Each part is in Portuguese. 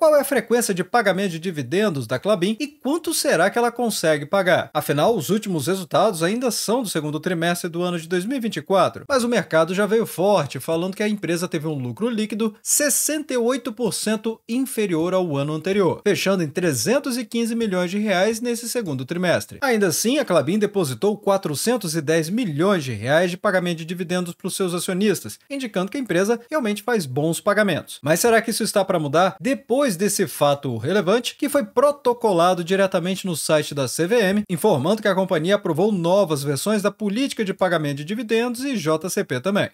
Qual é a frequência de pagamento de dividendos da Clabin e quanto será que ela consegue pagar? Afinal, os últimos resultados ainda são do segundo trimestre do ano de 2024, mas o mercado já veio forte, falando que a empresa teve um lucro líquido 68% inferior ao ano anterior, fechando em 315 milhões de reais nesse segundo trimestre. Ainda assim, a Clabin depositou 410 milhões de reais de pagamento de dividendos para os seus acionistas, indicando que a empresa realmente faz bons pagamentos. Mas será que isso está para mudar depois depois desse fato relevante, que foi protocolado diretamente no site da CVM, informando que a companhia aprovou novas versões da política de pagamento de dividendos e JCP também.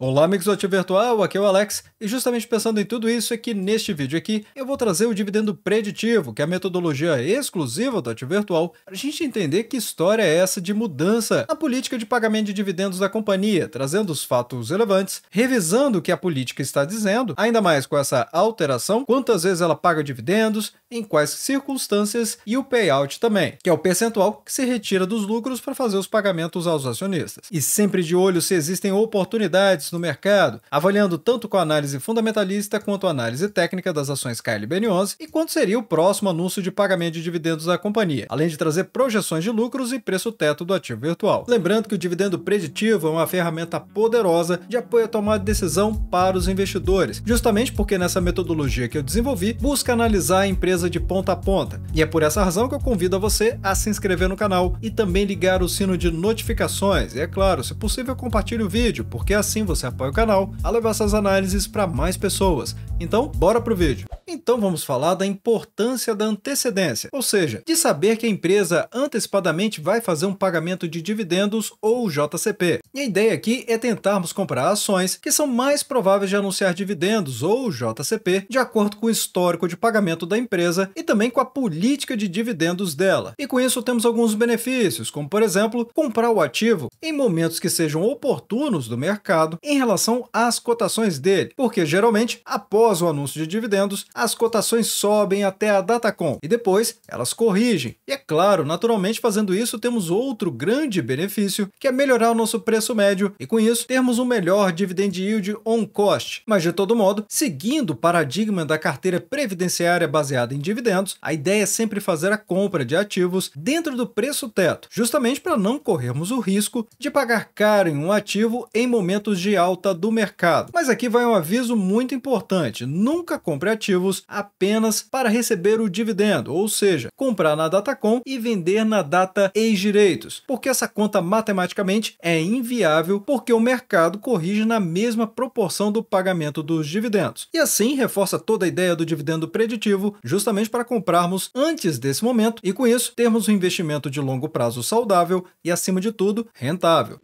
Olá amigos do Ativo Virtual, aqui é o Alex, e justamente pensando em tudo isso é que neste vídeo aqui eu vou trazer o dividendo preditivo, que é a metodologia exclusiva do Ativo Virtual, para a gente entender que história é essa de mudança na política de pagamento de dividendos da companhia, trazendo os fatos relevantes, revisando o que a política está dizendo, ainda mais com essa alteração, quantas vezes ela paga dividendos, em quais circunstâncias e o payout também, que é o percentual que se retira dos lucros para fazer os pagamentos aos acionistas. E sempre de olho se existem oportunidades no mercado, avaliando tanto com a análise fundamentalista quanto a análise técnica das ações KLBN11 e quanto seria o próximo anúncio de pagamento de dividendos da companhia, além de trazer projeções de lucros e preço teto do ativo virtual. Lembrando que o dividendo preditivo é uma ferramenta poderosa de apoio a tomar decisão para os investidores, justamente porque nessa metodologia que eu desenvolvi, busca analisar a empresa de ponta a ponta. E é por essa razão que eu convido a você a se inscrever no canal e também ligar o sino de notificações. E é claro, se possível, compartilhe o vídeo, porque assim você apoia o canal a levar essas análises para mais pessoas. Então, bora pro vídeo. Então vamos falar da importância da antecedência, ou seja, de saber que a empresa antecipadamente vai fazer um pagamento de dividendos ou JCP. E a ideia aqui é tentarmos comprar ações que são mais prováveis de anunciar dividendos ou JCP, de acordo com o histórico de pagamento da empresa empresa e também com a política de dividendos dela. E com isso temos alguns benefícios, como por exemplo, comprar o ativo em momentos que sejam oportunos do mercado em relação às cotações dele, porque geralmente após o anúncio de dividendos, as cotações sobem até a Datacom e depois elas corrigem. E é claro, naturalmente fazendo isso temos outro grande benefício, que é melhorar o nosso preço médio e com isso termos um melhor dividend yield on cost. Mas de todo modo, seguindo o paradigma da carteira previdenciária baseada em em dividendos, a ideia é sempre fazer a compra de ativos dentro do preço teto, justamente para não corrermos o risco de pagar caro em um ativo em momentos de alta do mercado. Mas aqui vai um aviso muito importante: nunca compre ativos apenas para receber o dividendo, ou seja, comprar na data com e vender na data ex-direitos, porque essa conta matematicamente é inviável porque o mercado corrige na mesma proporção do pagamento dos dividendos. E assim reforça toda a ideia do dividendo preditivo, justamente justamente para comprarmos antes desse momento e, com isso, termos um investimento de longo prazo saudável e, acima de tudo, rentável.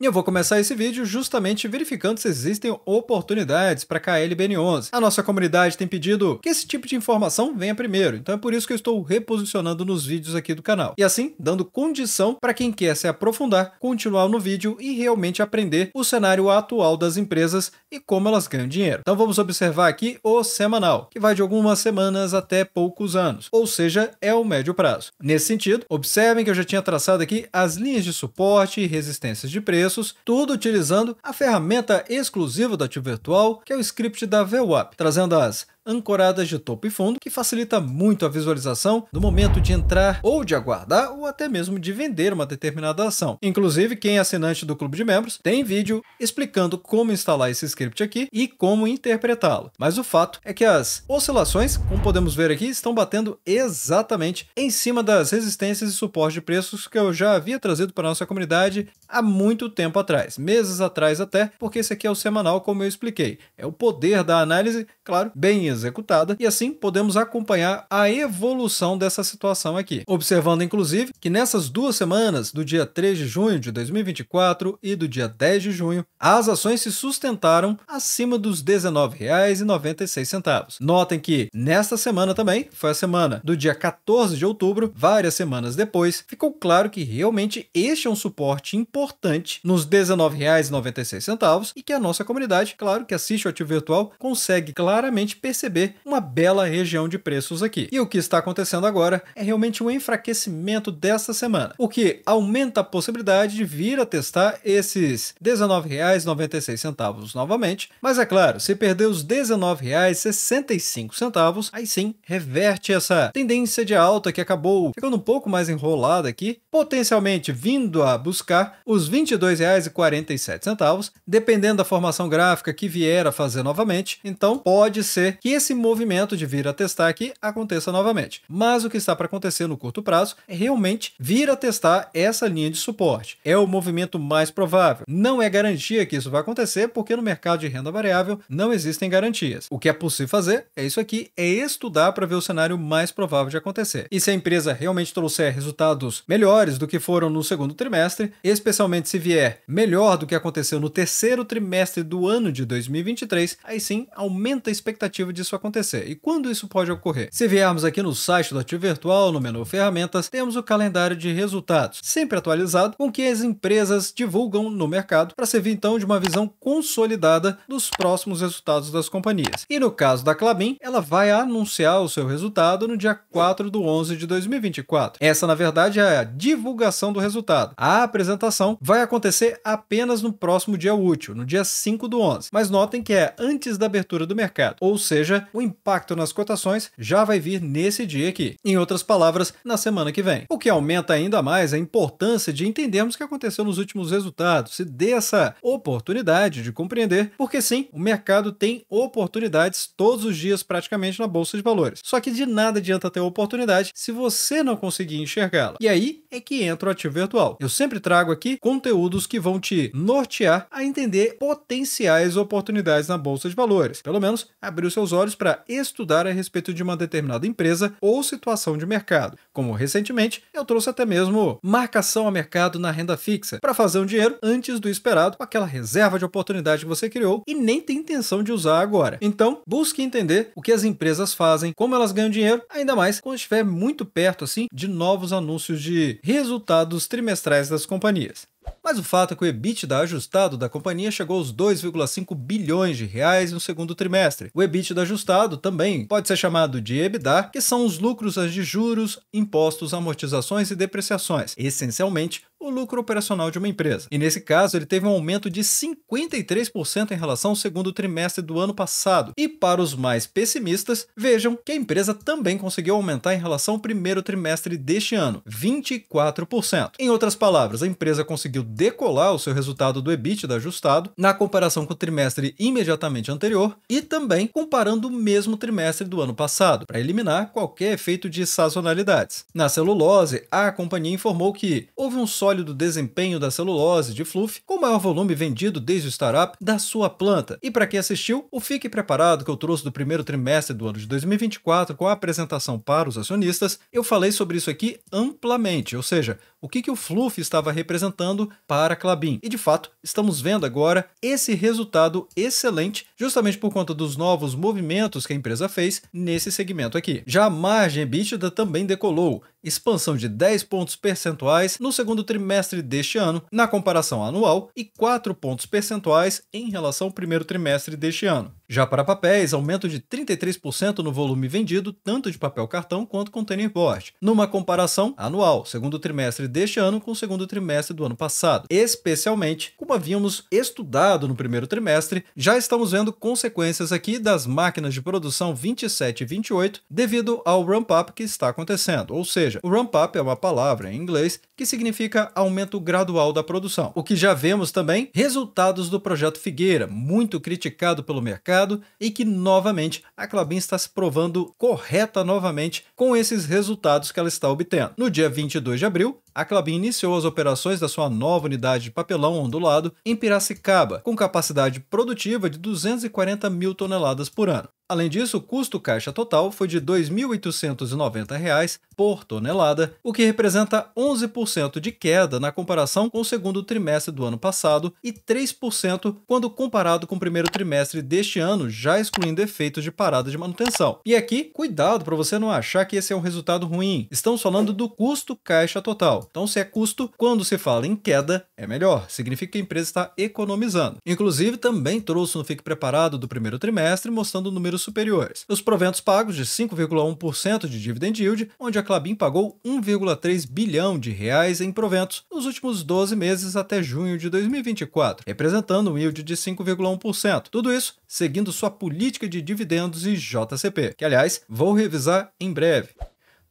E eu vou começar esse vídeo justamente verificando se existem oportunidades para KLBN11. A nossa comunidade tem pedido que esse tipo de informação venha primeiro, então é por isso que eu estou reposicionando nos vídeos aqui do canal. E assim, dando condição para quem quer se aprofundar, continuar no vídeo e realmente aprender o cenário atual das empresas e como elas ganham dinheiro. Então vamos observar aqui o semanal, que vai de algumas semanas até poucos anos, ou seja, é o médio prazo. Nesse sentido, observem que eu já tinha traçado aqui as linhas de suporte e resistências de preço preços, tudo utilizando a ferramenta exclusiva da Tio Virtual, que é o script da VWAP, trazendo as ancoradas de topo e fundo, que facilita muito a visualização do momento de entrar ou de aguardar ou até mesmo de vender uma determinada ação. Inclusive, quem é assinante do clube de membros tem vídeo explicando como instalar esse script aqui e como interpretá-lo. Mas o fato é que as oscilações, como podemos ver aqui, estão batendo exatamente em cima das resistências e suporte de preços que eu já havia trazido para nossa comunidade há muito tempo atrás, meses atrás até, porque esse aqui é o semanal, como eu expliquei. É o poder da análise, claro, bem executada e assim podemos acompanhar a evolução dessa situação aqui. Observando, inclusive, que nessas duas semanas, do dia 3 de junho de 2024 e do dia 10 de junho, as ações se sustentaram acima dos R$19,96. Notem que nesta semana também, foi a semana do dia 14 de outubro, várias semanas depois, ficou claro que realmente este é um suporte importante nos R$19,96 e que a nossa comunidade, claro, que assiste o ativo virtual, consegue claramente perceber receber uma bela região de preços aqui. E o que está acontecendo agora é realmente um enfraquecimento desta semana, o que aumenta a possibilidade de vir a testar esses R$19,96 novamente. Mas é claro, se perder os R$19,65, aí sim reverte essa tendência de alta que acabou ficando um pouco mais enrolada aqui, potencialmente vindo a buscar os R$22,47, dependendo da formação gráfica que vier a fazer novamente. Então pode ser que esse movimento de vir a testar aqui aconteça novamente. Mas o que está para acontecer no curto prazo é realmente vir a testar essa linha de suporte. É o movimento mais provável. Não é garantia que isso vai acontecer, porque no mercado de renda variável não existem garantias. O que é possível fazer é isso aqui, é estudar para ver o cenário mais provável de acontecer. E se a empresa realmente trouxer resultados melhores do que foram no segundo trimestre, especialmente se vier melhor do que aconteceu no terceiro trimestre do ano de 2023, aí sim aumenta a expectativa de disso acontecer. E quando isso pode ocorrer? Se viermos aqui no site do Ativo Virtual, no menu Ferramentas, temos o calendário de resultados, sempre atualizado com o que as empresas divulgam no mercado, para servir então de uma visão consolidada dos próximos resultados das companhias. E no caso da Clabin, ela vai anunciar o seu resultado no dia 4 do 11 de 2024. Essa, na verdade, é a divulgação do resultado. A apresentação vai acontecer apenas no próximo dia útil, no dia 5 do 11. Mas notem que é antes da abertura do mercado, ou seja, seja, o impacto nas cotações já vai vir nesse dia aqui. Em outras palavras, na semana que vem. O que aumenta ainda mais a importância de entendermos o que aconteceu nos últimos resultados e dê essa oportunidade de compreender, porque sim, o mercado tem oportunidades todos os dias praticamente na bolsa de valores. Só que de nada adianta ter oportunidade se você não conseguir enxergá-la. E aí, é que entra o ativo virtual. Eu sempre trago aqui conteúdos que vão te nortear a entender potenciais oportunidades na bolsa de valores, pelo menos abrir os seus olhos para estudar a respeito de uma determinada empresa ou situação de mercado. Como recentemente, eu trouxe até mesmo marcação a mercado na renda fixa para fazer um dinheiro antes do esperado com aquela reserva de oportunidade que você criou e nem tem intenção de usar agora. Então, busque entender o que as empresas fazem, como elas ganham dinheiro, ainda mais quando estiver muito perto assim de novos anúncios de resultados trimestrais das companhias. Mas o fato é que o EBITDA ajustado da companhia chegou aos 2,5 bilhões de reais no segundo trimestre. O EBITDA ajustado também pode ser chamado de EBITDA, que são os lucros de juros, impostos, amortizações e depreciações, essencialmente o lucro operacional de uma empresa. E nesse caso, ele teve um aumento de 53% em relação ao segundo trimestre do ano passado. E para os mais pessimistas, vejam que a empresa também conseguiu aumentar em relação ao primeiro trimestre deste ano, 24%. Em outras palavras, a empresa conseguiu decolar o seu resultado do EBITDA ajustado na comparação com o trimestre imediatamente anterior e também comparando o mesmo trimestre do ano passado, para eliminar qualquer efeito de sazonalidades. Na celulose, a companhia informou que houve um sólido do desempenho da celulose de fluff com o maior volume vendido desde o startup da sua planta. E para quem assistiu, o Fique Preparado que eu trouxe do primeiro trimestre do ano de 2024 com a apresentação para os acionistas, eu falei sobre isso aqui amplamente, ou seja, o que, que o Fluff estava representando para Clabin. E de fato, estamos vendo agora esse resultado excelente, justamente por conta dos novos movimentos que a empresa fez nesse segmento aqui. Já a margem EBITDA também decolou, expansão de 10 pontos percentuais no segundo trimestre deste ano, na comparação anual, e 4 pontos percentuais em relação ao primeiro trimestre deste ano. Já para papéis, aumento de 33% no volume vendido, tanto de papel cartão quanto container board, numa comparação anual, segundo trimestre deste ano com o segundo trimestre do ano passado. Especialmente, como havíamos estudado no primeiro trimestre, já estamos vendo consequências aqui das máquinas de produção 27 e 28 devido ao ramp-up que está acontecendo. Ou seja, o ramp-up é uma palavra em inglês que significa aumento gradual da produção. O que já vemos também resultados do projeto Figueira, muito criticado pelo mercado e que novamente a Clabin está se provando correta novamente com esses resultados que ela está obtendo. No dia 22 de abril, a Clabin iniciou as operações da sua nova unidade de papelão ondulado em Piracicaba, com capacidade produtiva de 240 mil toneladas por ano. Além disso, o custo caixa total foi de R$ 2.890 por tonelada, o que representa 11% de queda na comparação com o segundo trimestre do ano passado e 3% quando comparado com o primeiro trimestre deste ano, já excluindo efeitos de parada de manutenção. E aqui, cuidado para você não achar que esse é um resultado ruim. Estamos falando do custo caixa total. Então, se é custo, quando se fala em queda, é melhor. Significa que a empresa está economizando. Inclusive, também trouxe no Fique Preparado do primeiro trimestre, mostrando o número superiores. Os proventos pagos de 5,1% de dividend yield, onde a Clabin pagou 1,3 bilhão de reais em proventos nos últimos 12 meses até junho de 2024, representando um yield de 5,1%. Tudo isso seguindo sua política de dividendos e JCP, que aliás vou revisar em breve.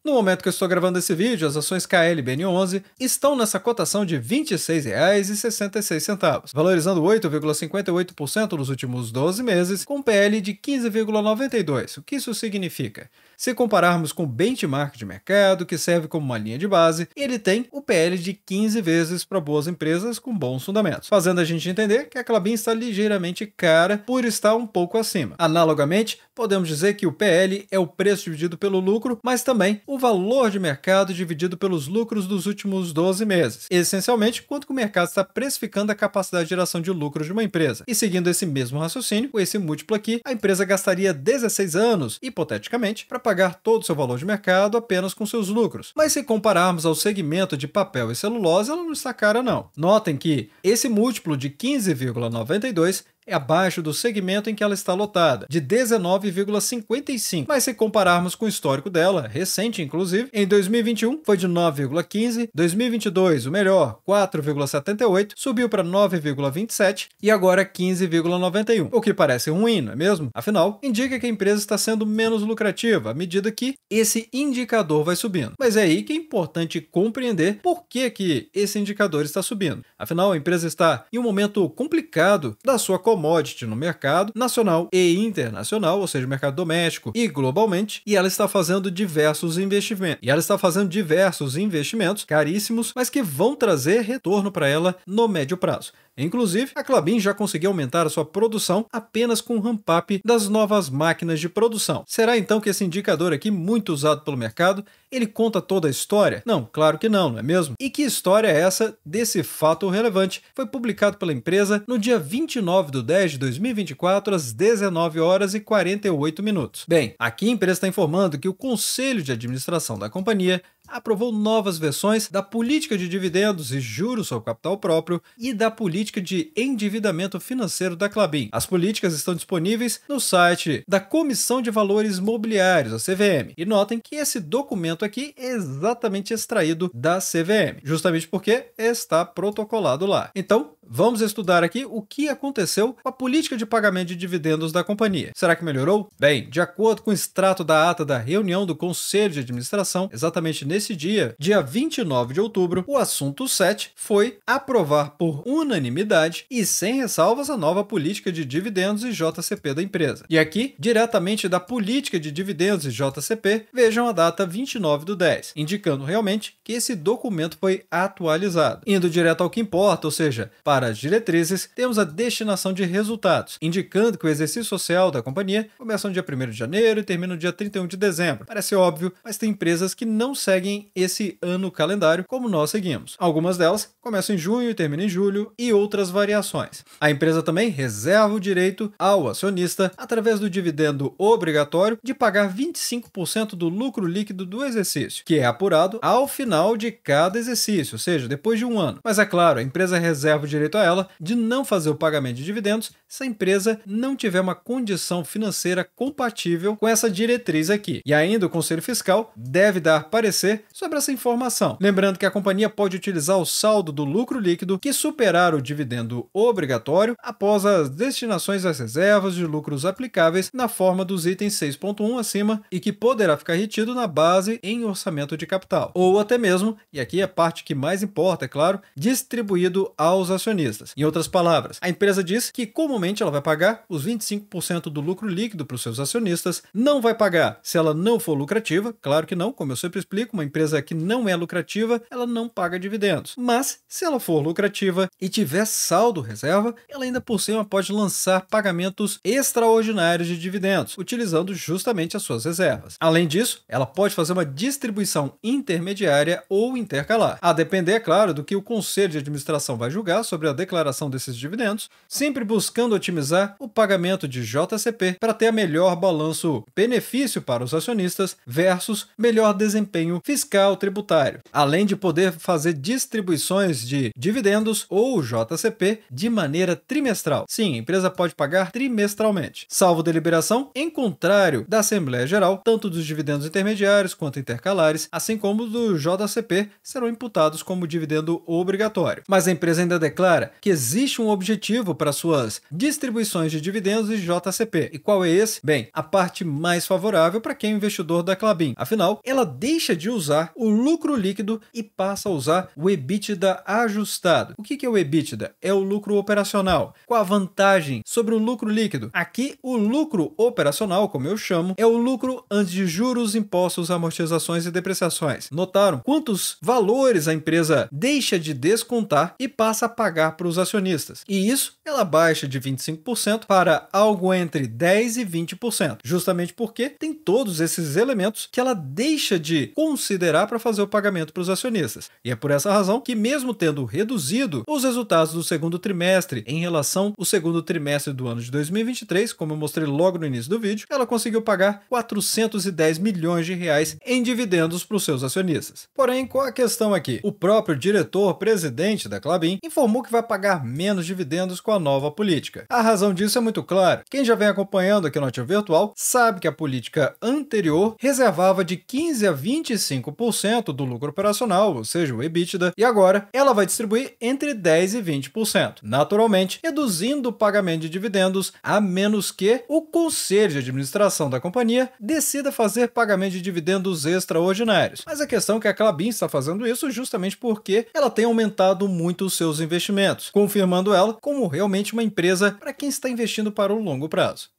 No momento que eu estou gravando esse vídeo, as ações KLBN11 estão nessa cotação de R$ 26,66, valorizando 8,58% nos últimos 12 meses, com PL de 15,92. O que isso significa? Se compararmos com o benchmark de mercado, que serve como uma linha de base, ele tem o PL de 15 vezes para boas empresas com bons fundamentos, fazendo a gente entender que a Clabin está ligeiramente cara por estar um pouco acima. Analogamente, podemos dizer que o PL é o preço dividido pelo lucro, mas também o o valor de mercado dividido pelos lucros dos últimos 12 meses, essencialmente quanto que o mercado está precificando a capacidade de geração de lucros de uma empresa. E seguindo esse mesmo raciocínio, com esse múltiplo aqui, a empresa gastaria 16 anos, hipoteticamente, para pagar todo o seu valor de mercado apenas com seus lucros. Mas se compararmos ao segmento de papel e celulose, ela não está cara não. Notem que esse múltiplo de 15,92 é abaixo do segmento em que ela está lotada, de 19,55. Mas se compararmos com o histórico dela, recente inclusive, em 2021 foi de 9,15, 2022 o melhor, 4,78, subiu para 9,27 e agora 15,91. O que parece ruim, não é mesmo? Afinal, indica que a empresa está sendo menos lucrativa à medida que esse indicador vai subindo. Mas é aí que é importante compreender por que que esse indicador está subindo. Afinal, a empresa está em um momento complicado da sua commodity no mercado nacional e internacional, ou seja, mercado doméstico e globalmente, e ela está fazendo diversos investimentos. E ela está fazendo diversos investimentos caríssimos, mas que vão trazer retorno para ela no médio prazo. Inclusive, a Clabin já conseguiu aumentar a sua produção apenas com o ramp-up das novas máquinas de produção. Será então que esse indicador aqui, muito usado pelo mercado, ele conta toda a história? Não, claro que não, não é mesmo? E que história é essa desse fato relevante? Foi publicado pela empresa no dia 29 de 10 de 2024, às 19 horas e 48 minutos. Bem, aqui a empresa está informando que o conselho de administração da companhia aprovou novas versões da política de dividendos e juros sobre capital próprio e da política de endividamento financeiro da Clabin. As políticas estão disponíveis no site da Comissão de Valores Mobiliários, a CVM. E notem que esse documento aqui é exatamente extraído da CVM, justamente porque está protocolado lá. Então, vamos estudar aqui o que aconteceu com a política de pagamento de dividendos da companhia. Será que melhorou? Bem, de acordo com o extrato da ata da reunião do Conselho de Administração, exatamente nesse dia, dia 29 de outubro, o assunto 7 foi aprovar por unanimidade e sem ressalvas a nova política de dividendos e JCP da empresa. E aqui, diretamente da política de dividendos e JCP, vejam a data 29 do 10, indicando realmente que esse documento foi atualizado. Indo direto ao que importa, ou seja, para as diretrizes, temos a destinação de resultados, indicando que o exercício social da companhia começa no dia 1 de janeiro e termina no dia 31 de dezembro. Parece óbvio, mas tem empresas que não seguem seguem esse ano calendário como nós seguimos. Algumas delas começam em junho e terminam em julho e outras variações. A empresa também reserva o direito ao acionista, através do dividendo obrigatório, de pagar 25% do lucro líquido do exercício, que é apurado ao final de cada exercício, ou seja, depois de um ano. Mas é claro, a empresa reserva o direito a ela de não fazer o pagamento de dividendos se a empresa não tiver uma condição financeira compatível com essa diretriz aqui. E ainda o Conselho Fiscal deve dar parecer sobre essa informação. Lembrando que a companhia pode utilizar o saldo do lucro líquido que superar o dividendo obrigatório após as destinações às reservas de lucros aplicáveis na forma dos itens 6.1 acima e que poderá ficar retido na base em orçamento de capital. Ou até mesmo, e aqui é a parte que mais importa, é claro, distribuído aos acionistas. Em outras palavras, a empresa diz que como Provavelmente ela vai pagar os 25% do lucro líquido para os seus acionistas, não vai pagar se ela não for lucrativa, claro que não, como eu sempre explico, uma empresa que não é lucrativa, ela não paga dividendos. Mas se ela for lucrativa e tiver saldo reserva, ela ainda por cima pode lançar pagamentos extraordinários de dividendos, utilizando justamente as suas reservas. Além disso, ela pode fazer uma distribuição intermediária ou intercalar, a depender, é claro, do que o conselho de administração vai julgar sobre a declaração desses dividendos, sempre buscando otimizar o pagamento de JCP para ter a melhor balanço benefício para os acionistas versus melhor desempenho fiscal tributário, além de poder fazer distribuições de dividendos ou JCP de maneira trimestral. Sim, a empresa pode pagar trimestralmente, salvo deliberação em contrário da Assembleia Geral, tanto dos dividendos intermediários quanto intercalares, assim como do JCP serão imputados como dividendo obrigatório. Mas a empresa ainda declara que existe um objetivo para suas distribuições de dividendos e JCP. E qual é esse? Bem, a parte mais favorável para quem é investidor da Clabin. Afinal, ela deixa de usar o lucro líquido e passa a usar o EBITDA ajustado. O que é o EBITDA? É o lucro operacional. Qual a vantagem sobre o lucro líquido? Aqui, o lucro operacional, como eu chamo, é o lucro antes de juros, impostos, amortizações e depreciações. Notaram quantos valores a empresa deixa de descontar e passa a pagar para os acionistas. E isso ela baixa de 25% para algo entre 10% e 20%, justamente porque tem todos esses elementos que ela deixa de considerar para fazer o pagamento para os acionistas. E é por essa razão que, mesmo tendo reduzido os resultados do segundo trimestre em relação ao segundo trimestre do ano de 2023, como eu mostrei logo no início do vídeo, ela conseguiu pagar 410 milhões de reais em dividendos para os seus acionistas. Porém, qual a questão aqui? O próprio diretor-presidente da Clabin informou que vai pagar menos dividendos com a nova política política. A razão disso é muito clara. Quem já vem acompanhando aqui no Ativo Virtual sabe que a política anterior reservava de 15 a 25% do lucro operacional, ou seja, o EBITDA, e agora ela vai distribuir entre 10 e 20%, naturalmente reduzindo o pagamento de dividendos a menos que o conselho de administração da companhia decida fazer pagamento de dividendos extraordinários. Mas a questão é que a Clabin está fazendo isso justamente porque ela tem aumentado muito os seus investimentos, confirmando ela como realmente uma empresa para quem está investindo para o longo prazo.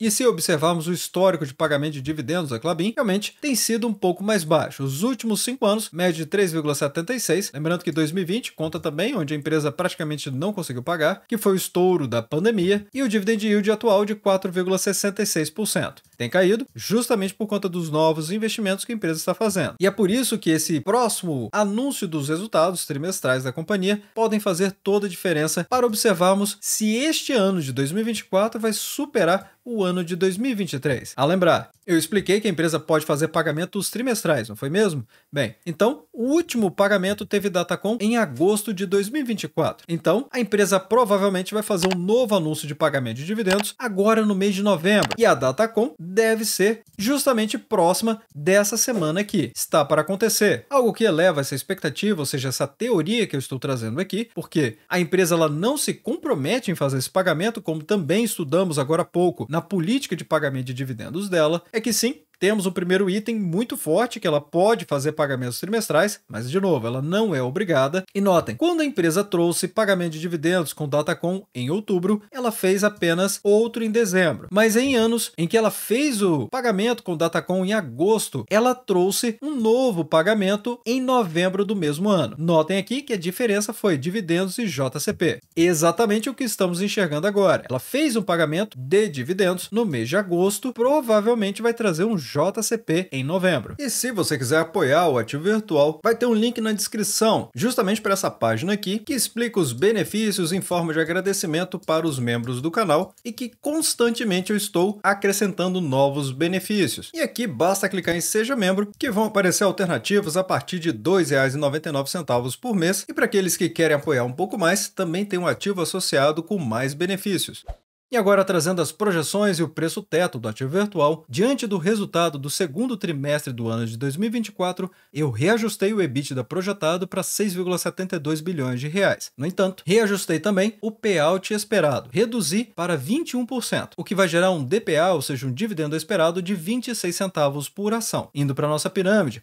E se observarmos o histórico de pagamento de dividendos da Clabin, realmente tem sido um pouco mais baixo. Os últimos cinco anos, média de 3,76. Lembrando que 2020 conta também, onde a empresa praticamente não conseguiu pagar, que foi o estouro da pandemia, e o dividend yield atual de 4,66%. Tem caído justamente por conta dos novos investimentos que a empresa está fazendo. E é por isso que esse próximo anúncio dos resultados trimestrais da companhia podem fazer toda a diferença para observarmos se este ano de 2024 vai superar o ano de 2023. A lembrar, eu expliquei que a empresa pode fazer pagamentos trimestrais, não foi mesmo? Bem, então o último pagamento teve data com em agosto de 2024. Então, a empresa provavelmente vai fazer um novo anúncio de pagamento de dividendos agora no mês de novembro. E a data com deve ser justamente próxima dessa semana aqui. está para acontecer. Algo que eleva essa expectativa, ou seja, essa teoria que eu estou trazendo aqui, porque a empresa ela não se compromete em fazer esse pagamento, como também estudamos agora há pouco na na política de pagamento de dividendos dela é que sim, temos o primeiro item muito forte, que ela pode fazer pagamentos trimestrais, mas de novo, ela não é obrigada. E notem, quando a empresa trouxe pagamento de dividendos com Datacom em outubro, ela fez apenas outro em dezembro. Mas em anos em que ela fez o pagamento com Datacom em agosto, ela trouxe um novo pagamento em novembro do mesmo ano. Notem aqui que a diferença foi dividendos e JCP. Exatamente o que estamos enxergando agora. Ela fez um pagamento de dividendos no mês de agosto, provavelmente vai trazer um JCP em novembro. E se você quiser apoiar o ativo virtual, vai ter um link na descrição, justamente para essa página aqui, que explica os benefícios em forma de agradecimento para os membros do canal e que constantemente eu estou acrescentando novos benefícios. E aqui basta clicar em Seja Membro, que vão aparecer alternativas a partir de R$ 2,99 por mês. E para aqueles que querem apoiar um pouco mais, também tem um ativo associado com mais benefícios. E agora trazendo as projeções e o preço teto do ativo virtual, diante do resultado do segundo trimestre do ano de 2024, eu reajustei o EBITDA projetado para 6,72 bilhões de reais. No entanto, reajustei também o payout esperado, reduzi para 21%, o que vai gerar um DPA, ou seja, um dividendo esperado de 26 centavos por ação. Indo para nossa pirâmide,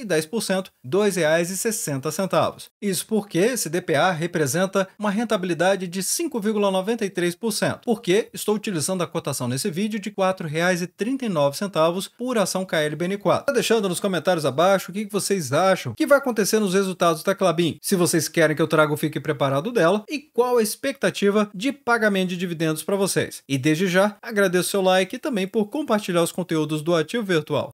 e 10%, R$ 2,60. Isso porque esse DPA representa uma rentabilidade de 5,93%, porque estou utilizando a cotação nesse vídeo de R$ 4,39 por ação KLBN4. Tá deixando nos comentários abaixo o que vocês acham que vai acontecer nos resultados da Clabin, se vocês querem que eu traga o Fique Preparado dela e qual a expectativa de pagamento de dividendos para vocês. E desde já, agradeço seu like e também por compartilhar os conteúdos do Ativo Virtual.